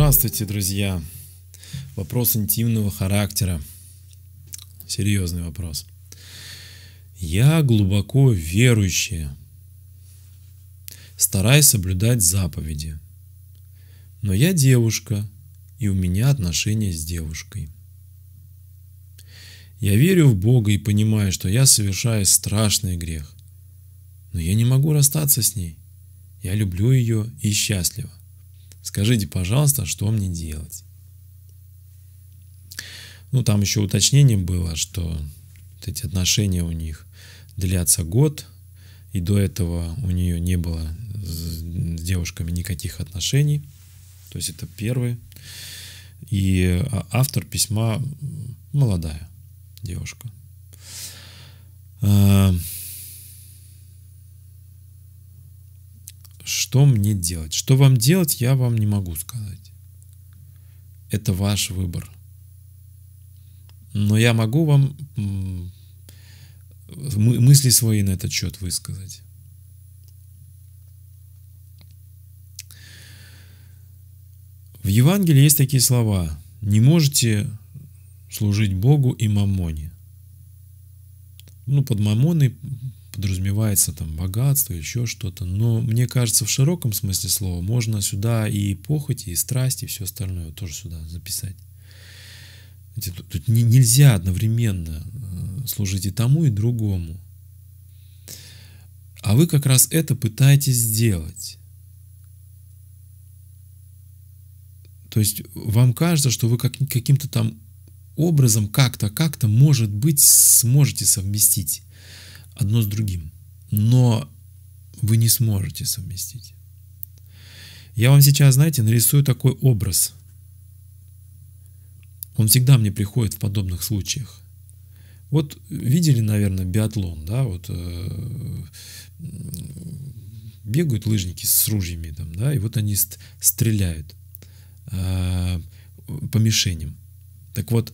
Здравствуйте, друзья! Вопрос интимного характера. Серьезный вопрос. Я глубоко верующая. Стараюсь соблюдать заповеди. Но я девушка, и у меня отношения с девушкой. Я верю в Бога и понимаю, что я совершаю страшный грех. Но я не могу расстаться с ней. Я люблю ее и счастлива. Скажите, пожалуйста, что мне делать? Ну, там еще уточнение было, что вот эти отношения у них длятся год, и до этого у нее не было с девушками никаких отношений. То есть это первое. И а, автор письма молодая девушка. А, что мне делать. Что вам делать, я вам не могу сказать. Это ваш выбор. Но я могу вам мысли свои на этот счет высказать. В Евангелии есть такие слова. Не можете служить Богу и мамоне. Ну, под мамоной подразумевается там богатство, еще что-то. Но мне кажется, в широком смысле слова можно сюда и похоти, и страсти, и все остальное тоже сюда записать. Тут, тут не, нельзя одновременно э, служить и тому, и другому. А вы как раз это пытаетесь сделать. То есть вам кажется, что вы как, каким-то там образом как-то, как-то, может быть, сможете совместить одно с другим. Но вы не сможете совместить. Я вам сейчас, знаете, нарисую такой образ. Он всегда мне приходит в подобных случаях. Вот видели, наверное, биатлон, да, вот э, бегают лыжники с ружьями там, да, и вот они стреляют э, по мишеням. Так вот,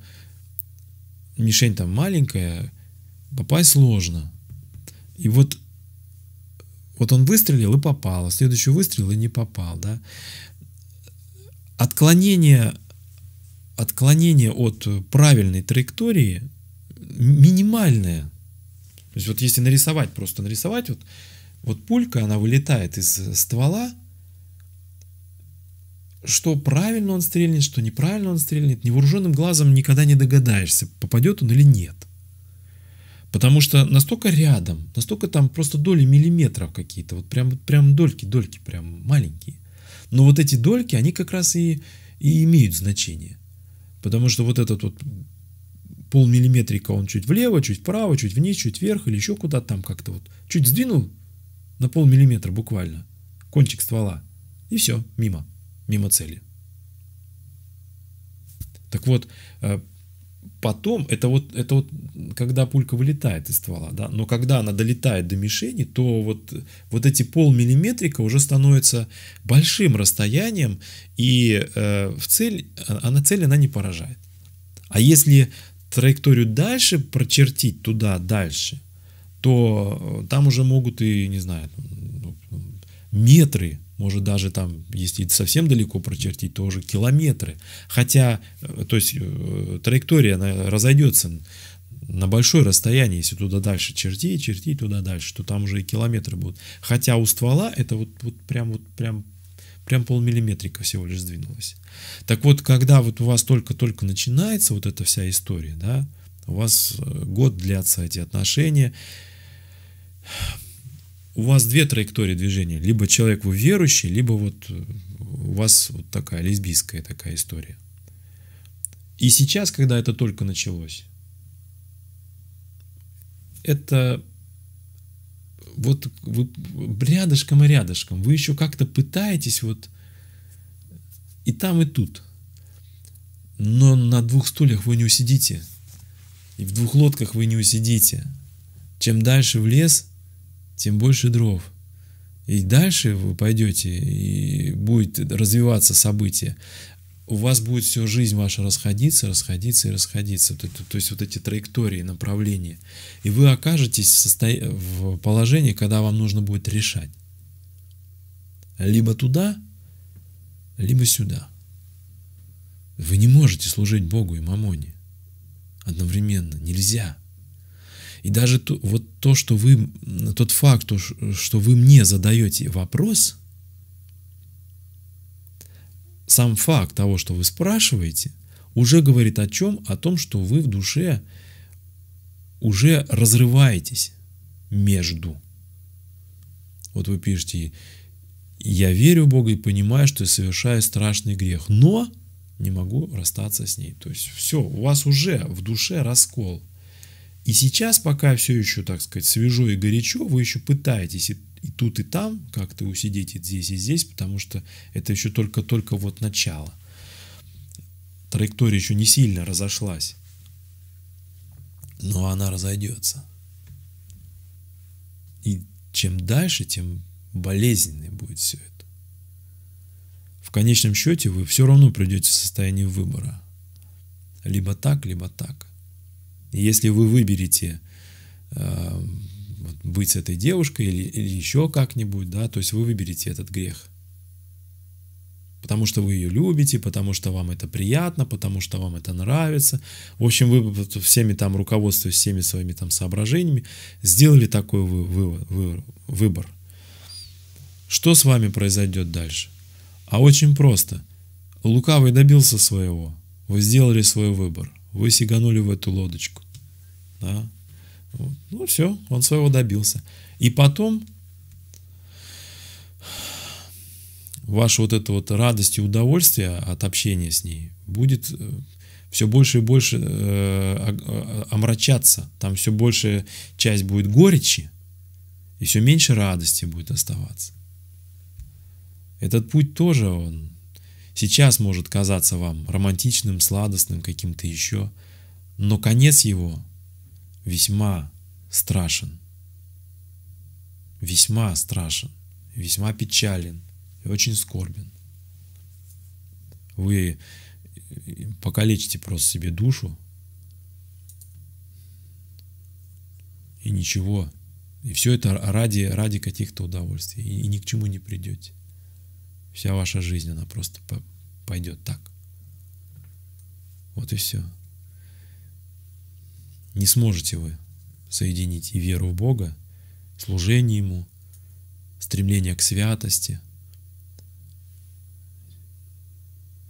мишень там маленькая, попасть сложно, и вот, вот он выстрелил и попал, а следующий выстрел и не попал. Да? Отклонение, отклонение от правильной траектории минимальное. То есть вот если нарисовать, просто нарисовать, вот, вот пулька, она вылетает из ствола, что правильно он стрельнет, что неправильно он стрельнет, невооруженным глазом никогда не догадаешься, попадет он или нет. Потому что настолько рядом, настолько там просто доли миллиметров какие-то, вот прям, прям дольки, дольки прям маленькие. Но вот эти дольки, они как раз и, и имеют значение. Потому что вот этот вот полмиллиметрика, он чуть влево, чуть вправо, чуть вниз, чуть вверх или еще куда-то там как-то вот. Чуть сдвинул на полмиллиметра буквально кончик ствола. И все, мимо, мимо цели. Так вот, э, потом, это вот, это вот когда пулька вылетает из ствола, да, но когда она долетает до мишени, то вот, вот эти полмиллиметрика уже становятся большим расстоянием, и э, в цель, она на цель она не поражает. А если траекторию дальше прочертить туда, дальше, то там уже могут и, не знаю, ну, метры может даже там, если совсем далеко прочертить, тоже километры. Хотя, э, то есть э, траектория она разойдется на большое расстояние, если туда дальше чертить, чертить туда дальше, то там уже и километры будут. Хотя у ствола это вот, вот прям вот прям прям полмиллиметрика всего лишь сдвинулось. Так вот, когда вот у вас только-только начинается вот эта вся история, да, у вас э, год длятся эти отношения, у вас две траектории движения. Либо человек вы верующий, либо вот э, у вас вот такая лесбийская такая история. И сейчас, когда это только началось, это вот вы рядышком и рядышком, вы еще как-то пытаетесь вот и там, и тут. Но на двух стульях вы не усидите, и в двух лодках вы не усидите. Чем дальше в лес – тем больше дров. И дальше вы пойдете, и будет развиваться событие. У вас будет всю жизнь ваша расходиться, расходиться и расходиться. То, то, то есть вот эти траектории, направления. И вы окажетесь в, состо... в положении, когда вам нужно будет решать. Либо туда, либо сюда. Вы не можете служить Богу и Мамоне одновременно. Нельзя. И даже то, вот то, что вы, тот факт, что вы мне задаете вопрос, сам факт того, что вы спрашиваете, уже говорит о чем? О том, что вы в душе уже разрываетесь между. Вот вы пишете, я верю в Бога и понимаю, что я совершаю страшный грех, но не могу расстаться с ней. То есть все, у вас уже в душе раскол. И сейчас, пока все еще, так сказать, свежо и горячо, вы еще пытаетесь и, и тут, и там как-то усидеть и здесь, и здесь, потому что это еще только-только вот начало. Траектория еще не сильно разошлась, но она разойдется. И чем дальше, тем болезненнее будет все это. В конечном счете вы все равно придете в состояние выбора. Либо так, либо так. Если вы выберете э, быть с этой девушкой или, или еще как-нибудь, да, то есть вы выберете этот грех. Потому что вы ее любите, потому что вам это приятно, потому что вам это нравится. В общем, вы всеми там руководствуясь всеми своими там соображениями, сделали такой вы, вы, вы, выбор. Что с вами произойдет дальше? А очень просто. Лукавый добился своего. Вы сделали свой выбор. Вы сиганули в эту лодочку. Да. Вот. Ну все, он своего добился. И потом ваша вот эта вот радость и удовольствие от общения с ней будет э, все больше и больше э, э, омрачаться. Там все больше часть будет горечи, и все меньше радости будет оставаться. Этот путь тоже он сейчас может казаться вам романтичным, сладостным, каким-то еще, но конец его весьма страшен. Весьма страшен, весьма печален и очень скорбен. Вы э, покалечите просто себе душу, и ничего. И все это ради, ради каких-то удовольствий. И, и ни к чему не придете. Вся ваша жизнь, она просто пойдет так. Вот и все не сможете вы соединить и веру в Бога, служение Ему, стремление к святости.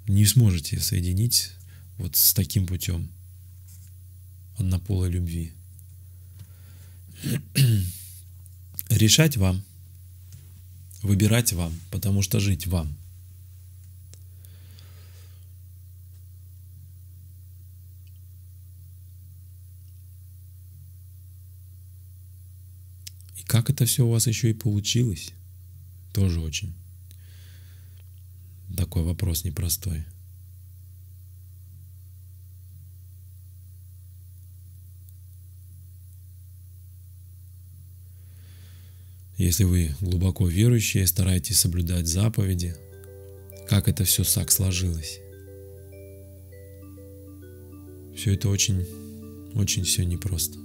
Не сможете соединить вот с таким путем однополой любви. Решать вам, выбирать вам, потому что жить вам – И как это все у вас еще и получилось, тоже очень такой вопрос непростой. Если вы глубоко верующие, стараетесь соблюдать заповеди, как это все так сложилось. Все это очень, очень все непросто.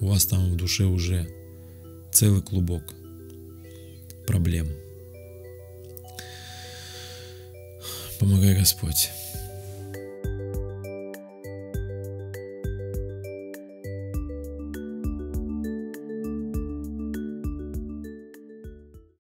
У вас там в душе уже целый клубок проблем. Помогай Господь.